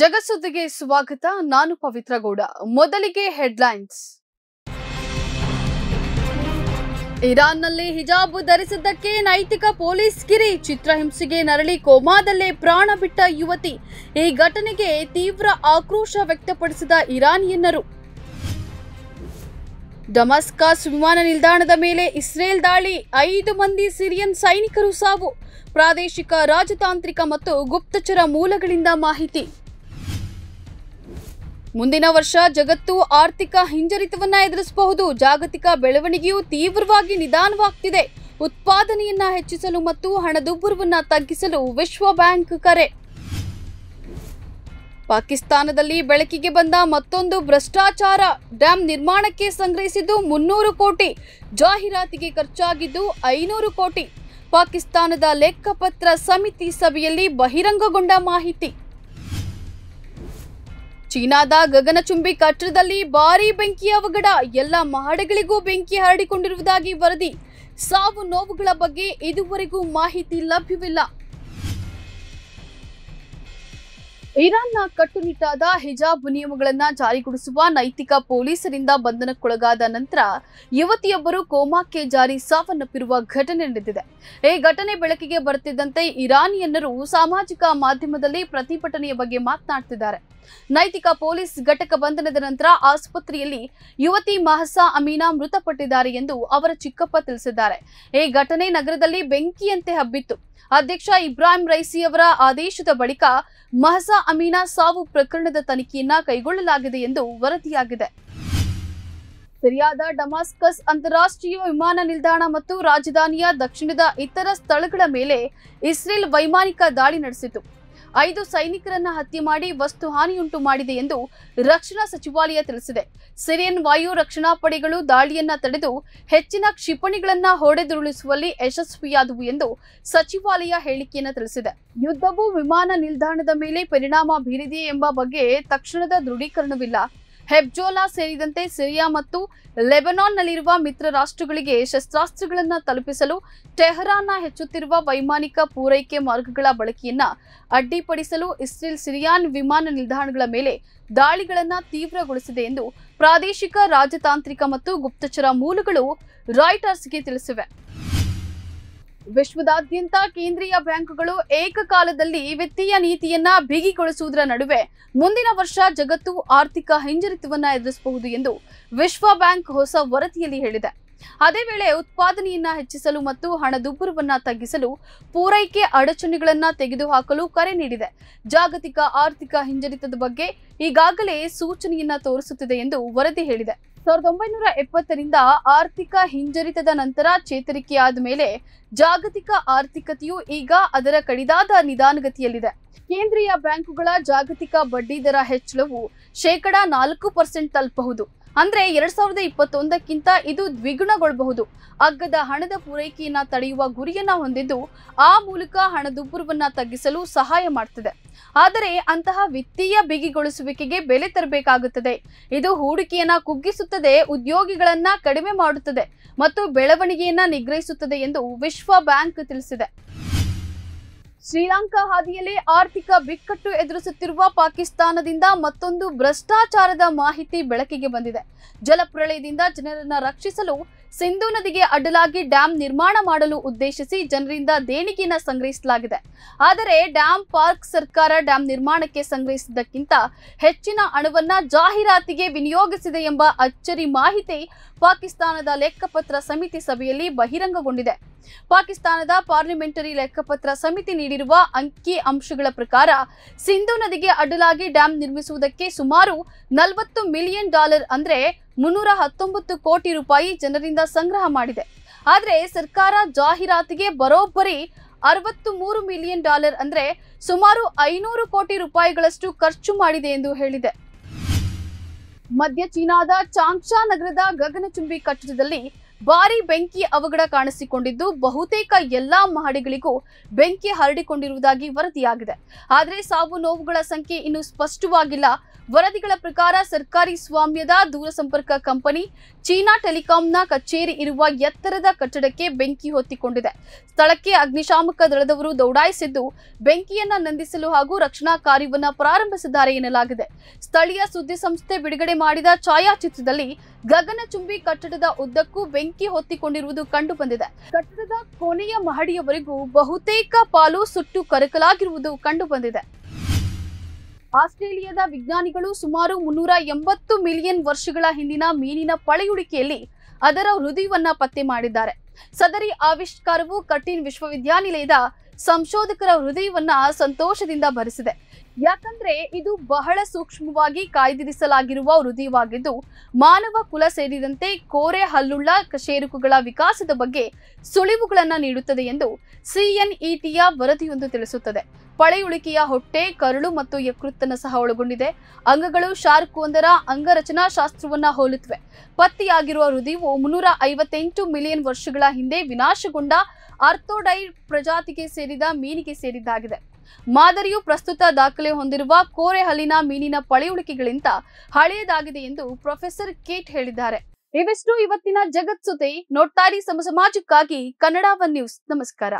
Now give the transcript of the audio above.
ಜಗಸುದ್ದಿಗೆ ಸ್ವಾಗತ ನಾನು ಪವಿತ್ರಗೌಡ ಮೊದಲಿಗೆ ಹೆಡ್ಲೈನ್ಸ್ ಇರಾನ್ನಲ್ಲಿ ಹಿಜಾಬ್ ಧರಿಸಿದ್ದಕ್ಕೆ ನೈತಿಕ ಪೊಲೀಸ್ ಕಿರಿ ಚಿತ್ರಹಿಂಸೆಗೆ ನರಳಿ ಕೋಮಾದಲ್ಲೇ ಪ್ರಾಣ ಬಿಟ್ಟ ಯುವತಿ ಈ ಘಟನೆಗೆ ತೀವ್ರ ಆಕ್ರೋಶ ವ್ಯಕ್ತಪಡಿಸಿದ ಇರಾನಿಯನ್ನರು ಡಮಸ್ಕಾಸ್ ವಿಮಾನ ನಿಲ್ದಾಣದ ಮೇಲೆ ಇಸ್ರೇಲ್ ದಾಳಿ ಐದು ಮಂದಿ ಸಿರಿಯನ್ ಸೈನಿಕರು ಸಾವು ಪ್ರಾದೇಶಿಕ ರಾಜತಾಂತ್ರಿಕ ಮತ್ತು ಗುಪ್ತಚರ ಮೂಲಗಳಿಂದ ಮಾಹಿತಿ ಮುಂದಿನ ವರ್ಷ ಜಗತ್ತು ಆರ್ಥಿಕ ಹಿಂಜರಿತವನ್ನ ಎದುರಿಸಬಹುದು ಜಾಗತಿಕ ಬೆಳವಣಿಗೆಯು ತೀವ್ರವಾಗಿ ನಿಧಾನವಾಗ್ತಿದೆ ಉತ್ಪಾದನೆಯನ್ನ ಹೆಚ್ಚಿಸಲು ಮತ್ತು ಹಣದುಬ್ಬರವನ್ನ ತಗ್ಗಿಸಲು ವಿಶ್ವ ಬ್ಯಾಂಕ್ ಕರೆ ಪಾಕಿಸ್ತಾನದಲ್ಲಿ ಬೆಳಕಿಗೆ ಬಂದ ಮತ್ತೊಂದು ಭ್ರಷ್ಟಾಚಾರ ಡ್ಯಾಂ ನಿರ್ಮಾಣಕ್ಕೆ ಸಂಗ್ರಹಿಸಿದ್ದು ಮುನ್ನೂರು ಕೋಟಿ ಜಾಹೀರಾತಿಗೆ ಖರ್ಚಾಗಿದ್ದು ಐನೂರು ಕೋಟಿ ಪಾಕಿಸ್ತಾನದ ಲೆಕ್ಕಪತ್ರ ಸಮಿತಿ ಸಭೆಯಲ್ಲಿ ಬಹಿರಂಗಗೊಂಡ ಮಾಹಿತಿ ಚೀನಾದ ಗಗನಚುಂಬಿ ಕಟ್ಟಡದಲ್ಲಿ ಭಾರಿ ಬೆಂಕಿ ಅವಘಡ ಎಲ್ಲ ಮಹಡಿಗಳಿಗೂ ಬೆಂಕಿ ಹರಡಿಕೊಂಡಿರುವುದಾಗಿ ವರದಿ ಸಾವು ನೋವುಗಳ ಬಗ್ಗೆ ಇದುವರೆಗೂ ಮಾಹಿತಿ ಲಭ್ಯವಿಲ್ಲ ಇರಾನ್ನ ಕಟ್ಟುನಿಟ್ಟಾದ ಹಿಜಾಬ್ ನಿಯಮಗಳನ್ನು ಜಾರಿಗೊಳಿಸುವ ನೈತಿಕ ಪೊಲೀಸರಿಂದ ಬಂಧನಕ್ಕೊಳಗಾದ ನಂತರ ಯುವತಿಯೊಬ್ಬರು ಕೋಮಾಕ್ಕೆ ಜಾರಿ ಸಾವನ್ನಪ್ಪಿರುವ ಘಟನೆ ನಡೆದಿದೆ ಈ ಘಟನೆ ಬೆಳಕಿಗೆ ಬರುತ್ತಿದ್ದಂತೆ ಇರಾನಿಯನ್ನರು ಸಾಮಾಜಿಕ ಮಾಧ್ಯಮದಲ್ಲಿ ಪ್ರತಿಭಟನೆಯ ಬಗ್ಗೆ ಮಾತನಾಡ್ತಿದ್ದಾರೆ ನೈತಿಕ ಪೊಲೀಸ್ ಘಟಕ ಬಂಧನದ ನಂತರ ಆಸ್ಪತ್ರೆಯಲ್ಲಿ ಯುವತಿ ಮಹಸಾ ಅಮೀನಾ ಮೃತಪಟ್ಟಿದ್ದಾರೆ ಎಂದು ಅವರ ಚಿಕ್ಕಪ್ಪ ತಿಳಿಸಿದ್ದಾರೆ ಈ ಘಟನೆ ನಗರದಲ್ಲಿ ಬೆಂಕಿಯಂತೆ ಹಬ್ಬಿತ್ತು ಅಧ್ಯಕ್ಷ ಇಬ್ರಾಹಿಂ ರೈಸಿ ಅವರ ಆದೇಶದ ಬಳಿಕ ಮಹಸಾ ಅಮೀನಾ ಸಾವು ಪ್ರಕರಣದ ತನಿಖೆಯನ್ನ ಕೈಗೊಳ್ಳಲಾಗಿದೆ ಎಂದು ವರದಿಯಾಗಿದೆ ಸಿರಿಯಾದ ಡಮಾಸ್ಕಸ್ ಅಂತಾರಾಷ್ಟ್ರೀಯ ವಿಮಾನ ನಿಲ್ದಾಣ ಮತ್ತು ರಾಜಧಾನಿಯ ದಕ್ಷಿಣದ ಇತರ ಸ್ಥಳಗಳ ಮೇಲೆ ಇಸ್ರೇಲ್ ವೈಮಾನಿಕ ದಾಳಿ ನಡೆಸಿತು ಐದು ಸೈನಿಕರನ್ನ ಹತ್ಯೆ ಮಾಡಿ ವಸ್ತು ಹಾನಿಯುಂಟು ಮಾಡಿದೆ ಎಂದು ರಕ್ಷಣಾ ಸಚಿವಾಲಯ ತಿಳಿಸಿದೆ ಸಿರಿಯನ್ ವಾಯು ರಕ್ಷಣಾ ಪಡೆಗಳು ದಾಳಿಯನ್ನ ತಡೆದು ಹೆಚ್ಚಿನ ಕ್ಷಿಪಣಿಗಳನ್ನ ಹೊಡೆದುರುಳಿಸುವಲ್ಲಿ ಯಶಸ್ವಿಯಾದವು ಎಂದು ಸಚಿವಾಲಯ ಹೇಳಿಕೆಯನ್ನು ತಿಳಿಸಿದೆ ಯುದ್ಧವು ವಿಮಾನ ನಿಲ್ದಾಣದ ಮೇಲೆ ಪರಿಣಾಮ ಬೀರಿದೆಯೇ ಎಂಬ ಬಗ್ಗೆ ತಕ್ಷಣದ ದೃಢೀಕರಣವಿಲ್ಲ ಹೆಬ್ಜೋಲಾ ಸೇರಿದಂತೆ ಸಿರಿಯಾ ಮತ್ತು ಲೆಬನಾನ್ನಲ್ಲಿರುವ ಮಿತ್ರ ರಾಷ್ಟ್ರಗಳಿಗೆ ಶಸ್ತ್ರಾಸ್ತ್ರಗಳನ್ನು ತಲುಪಿಸಲು ಟೆಹರಾನ್ನ ಹೆಚ್ಚುತ್ತಿರುವ ವೈಮಾನಿಕ ಪೂರೈಕೆ ಮಾರ್ಗಗಳ ಬಳಕೆಯನ್ನು ಅಡ್ಡಿಪಡಿಸಲು ಇಸ್ರೇಲ್ ಸಿರಿಯಾನ್ ವಿಮಾನ ನಿಲ್ದಾಣಗಳ ಮೇಲೆ ದಾಳಿಗಳನ್ನು ತೀವ್ರಗೊಳಿಸಿದೆ ಎಂದು ಪ್ರಾದೇಶಿಕ ರಾಜತಾಂತ್ರಿಕ ಮತ್ತು ಗುಪ್ತಚರ ಮೂಲಗಳು ರಾಯ್ಟರ್ಸ್ಗೆ ತಿಳಿಸಿವೆ ವಿಶ್ವದಾದ್ಯಂತ ಕೇಂದ್ರೀಯ ಬ್ಯಾಂಕ್ಗಳು ಏಕಕಾಲದಲ್ಲಿ ವಿತ್ತೀಯ ನೀತಿಯನ್ನ ಬಿಗಿಗೊಳಿಸುವುದರ ನಡುವೆ ಮುಂದಿನ ವರ್ಷ ಜಗತ್ತು ಆರ್ಥಿಕ ಹಿಂಜರಿತವನ್ನ ಎದುರಿಸಬಹುದು ಎಂದು ವಿಶ್ವ ಬ್ಯಾಂಕ್ ಹೊಸ ವರದಿಯಲ್ಲಿ ಹೇಳಿದೆ ಅದೇ ವೇಳೆ ಉತ್ಪಾದನೆಯನ್ನ ಹೆಚ್ಚಿಸಲು ಮತ್ತು ಹಣದುಬ್ಬರವನ್ನ ತಗ್ಗಿಸಲು ಪೂರೈಕೆ ಅಡಚಣೆಗಳನ್ನ ತೆಗೆದುಹಾಕಲು ಕರೆ ನೀಡಿದೆ ಜಾಗತಿಕ ಆರ್ಥಿಕ ಹಿಂಜರಿತದ ಬಗ್ಗೆ ಈಗಾಗಲೇ ಸೂಚನೆಯನ್ನ ತೋರಿಸುತ್ತಿದೆ ಎಂದು ವರದಿ ಹೇಳಿದೆ ಸಾವಿರದ ಒಂಬೈನೂರ ಎಪ್ಪತ್ತರಿಂದ ಆರ್ಥಿಕ ಹಿಂಜರಿತದ ನಂತರ ಚೇತರಿಕೆಯಾದ ಮೇಲೆ ಜಾಗತಿಕ ಆರ್ಥಿಕತೆಯು ಈಗ ಅದರ ಕಡಿದಾದ ನಿಧಾನಗತಿಯಲ್ಲಿದೆ ಕೇಂದ್ರೀಯ ಬ್ಯಾಂಕುಗಳ ಜಾಗತಿಕ ಬಡ್ಡಿ ದರ ಹೆಚ್ಚಳವು ಶೇಕಡಾ ನಾಲ್ಕು ಪರ್ಸೆಂಟ್ ತಲುಪಬಹುದು ಅಂದ್ರೆ ಎರಡ್ ಸಾವಿರದ ಇಪ್ಪತ್ತೊಂದಕ್ಕಿಂತ ಇದು ದ್ವಿಗುಣಗೊಳ್ಳಬಹುದು ಅಗ್ಗದ ಹಣದ ಪೂರೈಕೆಯನ್ನ ತಡೆಯುವ ಗುರಿಯನ್ನ ಹೊಂದಿದ್ದು ಆ ಮೂಲಕ ಹಣದುಬ್ಬರವನ್ನ ತಗ್ಗಿಸಲು ಸಹಾಯ ಮಾಡುತ್ತದೆ ಆದರೆ ಅಂತಹ ವಿತ್ತೀಯ ಬಿಗಿಗೊಳಿಸುವಿಕೆಗೆ ಬೆಲೆ ತರಬೇಕಾಗುತ್ತದೆ ಇದು ಹೂಡಿಕೆಯನ್ನ ಕುಗ್ಗಿಸುತ್ತದೆ ಉದ್ಯೋಗಿಗಳನ್ನ ಕಡಿಮೆ ಮಾಡುತ್ತದೆ ಮತ್ತು ಬೆಳವಣಿಗೆಯನ್ನ ನಿಗ್ರಹಿಸುತ್ತದೆ ಎಂದು ವಿಶ್ವ ಬ್ಯಾಂಕ್ ತಿಳಿಸಿದೆ ಶ್ರೀಲಂಕಾ ಹಾದಿಯಲ್ಲಿ ಆರ್ಥಿಕ ಬಿಕ್ಕಟ್ಟು ಎದುರಿಸುತ್ತಿರುವ ಪಾಕಿಸ್ತಾನದಿಂದ ಮತ್ತೊಂದು ಭ್ರಷ್ಟಾಚಾರದ ಮಾಹಿತಿ ಬೆಳಕಿಗೆ ಬಂದಿದೆ ಜಲಪ್ರಳಯದಿಂದ ಜನರನ್ನ ರಕ್ಷಿಸಲು ಸಿಂಧೂ ನದಿಗೆ ಅಡ್ಡಲಾಗಿ ಡ್ಯಾಂ ನಿರ್ಮಾಣ ಮಾಡಲು ಉದ್ದೇಶಿಸಿ ಜನರಿಂದ ದೇಣಿಗೆಯನ್ನು ಸಂಗ್ರಹಿಸಲಾಗಿದೆ ಆದರೆ ಡ್ಯಾಂ ಪಾರ್ಕ್ ಸರ್ಕಾರ ಡ್ಯಾಂ ನಿರ್ಮಾಣಕ್ಕೆ ಸಂಗ್ರಹಿಸಿದ್ದಕ್ಕಿಂತ ಹೆಚ್ಚಿನ ಹಣವನ್ನು ಜಾಹೀರಾತಿಗೆ ವಿನಿಯೋಗಿಸಿದೆ ಎಂಬ ಅಚ್ಚರಿ ಮಾಹಿತಿ ಪಾಕಿಸ್ತಾನದ ಲೆಕ್ಕಪತ್ರ ಸಮಿತಿ ಸಭೆಯಲ್ಲಿ ಬಹಿರಂಗಗೊಂಡಿದೆ ಪಾಕಿಸ್ತಾನದ ಪಾರ್ಲಿಮೆಂಟರಿ ಲೆಕ್ಕಪತ್ರ ಸಮಿತಿ ನೀಡಿರುವ ಅಂಕಿ ಅಂಶಗಳ ಪ್ರಕಾರ ಸಿಂಧು ನದಿಗೆ ಅಡ್ಡಲಾಗಿ ಡ್ಯಾಂ ನಿರ್ಮಿಸುವುದಕ್ಕೆ ಸುಮಾರು ನಲವತ್ತು ಮಿಲಿಯನ್ ಡಾಲರ್ ಅಂದ್ರೆ ಮುನ್ನೂರ ಹತ್ತೊಂಬತ್ತು ಕೋಟಿ ರೂಪಾಯಿ ಜನರಿಂದ ಸಂಗ್ರಹ ಮಾಡಿದೆ ಆದರೆ ಸರ್ಕಾರ ಜಾಹೀರಾತಿಗೆ ಬರೋಬ್ಬರಿ ಅರವತ್ತು ಮೂರು ಮಿಲಿಯನ್ ಡಾಲರ್ ಅಂದರೆ ಸುಮಾರು ಐನೂರು ಕೋಟಿ ರೂಪಾಯಿಗಳಷ್ಟು ಖರ್ಚು ಮಾಡಿದೆ ಎಂದು ಹೇಳಿದೆ ಮಧ್ಯ ಚೀನಾದ ಚಾಂಗ್ಶಾ ನಗರದ ಗಗನಚುಂಬಿ ಕಟ್ಟಡದಲ್ಲಿ ಭಾರಿ ಬೆಂಕಿ ಅವಘಡ ಕಾಣಿಸಿಕೊಂಡಿದ್ದು ಬಹುತೇಕ ಎಲ್ಲಾ ಮಹಡಿಗಳಿಗೂ ಬೆಂಕಿ ಹರಡಿಕೊಂಡಿರುವುದಾಗಿ ವರದಿಯಾಗಿದೆ ಆದರೆ ಸಾವು ನೋವುಗಳ ಸಂಖ್ಯೆ ಇನ್ನೂ ಸ್ಪಷ್ಟವಾಗಿಲ್ಲ ವರದಿಗಳ ಪ್ರಕಾರ ಸರ್ಕಾರಿ ಸ್ವಾಮ್ಯದ ದೂರಸಂಪರ್ಕ ಕಂಪನಿ ಚೀನಾ ಟೆಲಿಕಾಂನ ಕಚೇರಿ ಇರುವ ಎತ್ತರದ ಕಟ್ಟಡಕ್ಕೆ ಬೆಂಕಿ ಹೊತ್ತಿಕೊಂಡಿದೆ ಸ್ಥಳಕ್ಕೆ ಅಗ್ನಿಶಾಮಕ ದಳದವರು ದೌಡಾಯಿಸಿದ್ದು ಬೆಂಕಿಯನ್ನ ನಂದಿಸಲು ಹಾಗೂ ರಕ್ಷಣಾ ಕಾರ್ಯವನ್ನು ಪ್ರಾರಂಭಿಸಿದ್ದಾರೆ ಎನ್ನಲಾಗಿದೆ ಸ್ಥಳೀಯ ಸುದ್ದಿಸಂಸ್ಥೆ ಬಿಡುಗಡೆ ಮಾಡಿದ ಛಾಯಾಚಿತ್ರದಲ್ಲಿ ಗಗನಚುಂಬಿ ಕಟ್ಟಡದ ಉದ್ದಕ್ಕೂ ಬೆಂಕಿ ಬೆಂಕಿ ಹೊತ್ತಿಕೊಂಡಿರುವುದು ಕಂಡು ಬಂದಿದೆ ಕಟ್ಟಡದ ಕೊನೆಯ ಮಹಡಿಯವರೆಗೂ ಬಹುತೇಕ ಪಾಲು ಸುಟ್ಟು ಕರಕಲಾಗಿರುವುದು ಕಂಡುಬಂದಿದೆ ಆಸ್ಟ್ರೇಲಿಯಾದ ವಿಜ್ಞಾನಿಗಳು ಸುಮಾರು ಮುನ್ನೂರ ಎಂಬತ್ತು ಮಿಲಿಯನ್ ವರ್ಷಗಳ ಹಿಂದಿನ ಮೀನಿನ ಪಳೆಯುಳಿಕೆಯಲ್ಲಿ ಅದರ ಹೃದಯವನ್ನ ಪತ್ತೆ ಮಾಡಿದ್ದಾರೆ ಸದರಿ ಆವಿಷ್ಕಾರವು ಕಟಿನ್ ವಿಶ್ವವಿದ್ಯಾನಿಲಯದ ಸಂಶೋಧಕರ ಹೃದಯವನ್ನ ಸಂತೋಷದಿಂದ ಭರಿಸಿದೆ ಯಾಕಂದ್ರೆ ಇದು ಬಹಳ ಸೂಕ್ಷ್ಮವಾಗಿ ಕಾಯ್ದಿರಿಸಲಾಗಿರುವ ಹೃದಯವಾಗಿದ್ದು ಮಾನವ ಕುಲ ಸೇರಿದಂತೆ ಕೋರೆ ಹಲ್ಲುಳ್ಳ ಕಶೇರುಕುಗಳ ವಿಕಾಸದ ಬಗ್ಗೆ ಸುಳಿವುಗಳನ್ನು ನೀಡುತ್ತದೆ ಎಂದು ಸಿಎನ್ಇಟಿಯ ವರದಿಯೊಂದು ತಿಳಿಸುತ್ತದೆ ಪಳೆಯುಳಿಕೆಯ ಹೊಟ್ಟೆ ಕರುಳು ಮತ್ತು ಯಕೃತ್ತನ್ನು ಸಹ ಒಳಗೊಂಡಿದೆ ಅಂಗಗಳು ಶಾರ್ಕ್ ಒಂದರ ಅಂಗರಚನಾ ಶಾಸ್ತ್ರವನ್ನ ಹೋಲುತ್ತವೆ ಪತ್ತೆಯಾಗಿರುವ ಹೃದಯವು ಮುನ್ನೂರ ಐವತ್ತೆಂಟು ಮಿಲಿಯನ್ ವರ್ಷಗಳ ಹಿಂದೆ ವಿನಾಶಗೊಂಡ ಆರ್ಥೋಡೈಡ್ ಪ್ರಜಾತಿಗೆ ಸೇರಿದ ಮೀನಿಗೆ ಸೇರಿದ್ದಾಗಿದೆ ಮಾದರಿಯು ಪ್ರಸ್ತುತ ದಾಖಲೆ ಹೊಂದಿರುವ ಕೋರೆಹಲ್ಲಿನ ಮೀನಿನ ಪಳೆಯುಳಿಕೆಗಳಿಂದ ಹಳೆಯದಾಗಿದೆ ಎಂದು ಪ್ರೊಫೆಸರ್ ಕೇಟ್ ಹೇಳಿದ್ದಾರೆ ಇವೆಷ್ಟು ಇವತ್ತಿನ ಜಗತ್ ಸುದ್ದಿ ನೋಡ್ತಾರಿ ಸಮಸಮಾಜಕ್ಕಾಗಿ ಕನ್ನಡ ಒನ್ ನ್ಯೂಸ್ ನಮಸ್ಕಾರ